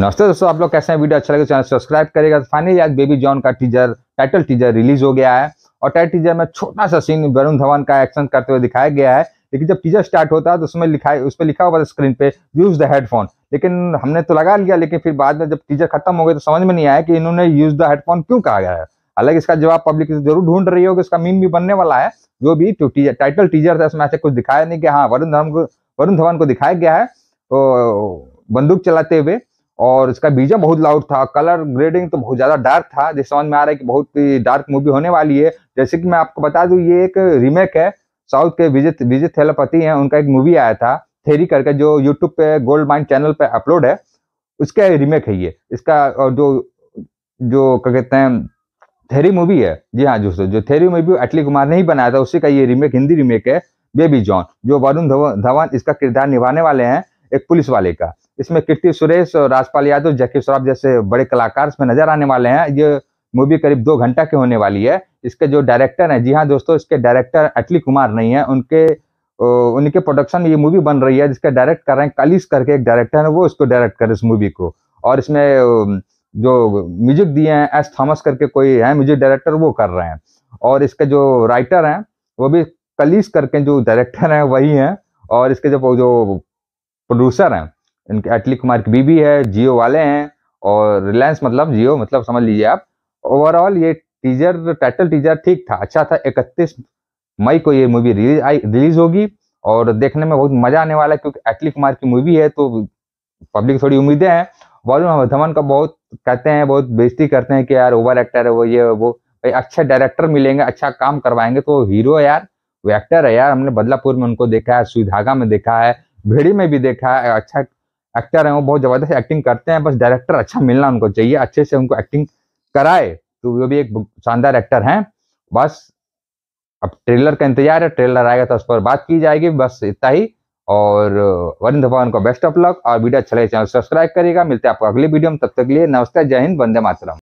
नमस्ते दोस्तों आप लोग कैसे हैं वीडियो अच्छा लगे तो चैनल सब्सक्राइब करेगा तो फाइनली आज बेबी जॉन का टीजर टाइटल टीजर रिलीज हो गया है और टाइटल टीजर में छोटा सा सीन वरुण धवन का एक्शन करते हुए दिखाया गया है लेकिन जब टीजर स्टार्ट होता है तो उसमें लिखा उस पर लिखा हुआ स्क्रीन पे यूज द हेडफोन लेकिन हमने तो लगा लिया लेकिन फिर बाद में जब टीजर खत्म हो गए तो समझ में नहीं आया कि इन्होंने यूज द हेडफोन क्यों कहा गया है हालांकि इसका जवाब पब्लिक जरूर ढूंढ रही होगी इसका मीम भी बनने वाला है जो भी टीजर टाइटल टीजर था इसमें ऐसे कुछ दिखाया नहीं कि हाँ वरुण धवन को वरुण धवन को दिखाया गया है तो बंदूक चलाते हुए और इसका बीजा बहुत लाउड था कलर ग्रेडिंग तो बहुत ज़्यादा डार्क था जिस समझ में आ रहा है कि बहुत ही डार्क मूवी होने वाली है जैसे कि मैं आपको बता दू ये एक रीमेक है साउथ के विजय विजय थेलापति हैं उनका एक मूवी आया था थेरी करके जो यूट्यूब पे गोल्ड माइन चैनल पे अपलोड है उसका रीमेक है ये इसका और जो जो क्या कहते हैं थेरी मूवी है जी हाँ दोस्तों जो थेरी मूवी अटली कुमार ने ही बनाया था उसी का ये रीमेक हिंदी रीमेक है बेबी जॉन जो वरुण धवन इसका किरदार निभाने वाले हैं एक पुलिस वाले का इसमें कीर्ति सुरेश और राजपाल यादव जैकी श्रॉफ जैसे बड़े कलाकार इसमें नजर आने वाले हैं ये मूवी करीब दो घंटा की होने वाली है इसके जो डायरेक्टर हैं जी हाँ दोस्तों इसके डायरेक्टर अटली कुमार नहीं है उनके उनके प्रोडक्शन में ये मूवी बन रही है जिसका डायरेक्ट कर रहे हैं कलिश करके एक डायरेक्टर है वो इसको डायरेक्ट कर इस मूवी को और इसमें जो म्यूजिक दिए हैं एस थॉमस करके कोई है म्यूजिक डायरेक्टर वो कर रहे हैं और इसके जो राइटर हैं वो भी कलिश करके जो डायरेक्टर हैं वही हैं और इसके जो जो प्रोड्यूसर हैं इनके एटली कुमार की बीबी है जियो वाले हैं और रिलायंस मतलब जियो मतलब समझ लीजिए आप ओवरऑल ये टीजर टाइटल टीजर ठीक था अच्छा था इकतीस मई को ये मूवी रिलीज आई रिलीज होगी और देखने में बहुत मजा आने वाला है क्योंकि एटली कुमार की मूवी है तो पब्लिक थोड़ी उम्मीदें हैं वरुण धमन का बहुत कहते हैं बहुत बेजती करते हैं कि यार ओवर एक्टर है वो ये वो भाई अच्छे डायरेक्टर मिलेंगे अच्छा काम करवाएंगे तो हीरो है यार वो एक्टर है यार हमने बदलापुर में उनको देखा है सुधागा में देखा है भेड़ी में भी देखा है अच्छा एक्टर हैं वो बहुत ज़बरदस्त एक्टिंग करते हैं बस डायरेक्टर अच्छा मिलना उनको चाहिए अच्छे से उनको एक्टिंग कराए तो वो भी एक शानदार एक्टर हैं बस अब ट्रेलर का इंतजार है ट्रेलर आएगा तो उस पर बात की जाएगी बस इतना ही और वरुण धवन को बेस्ट ऑफ लक और वीडियो अच्छा लगे तो चैनल सब्सक्राइब करेगा मिलते हैं आपको अगले वीडियो में तब तक के लिए नमस्ते जय हिंद वंदे मातरम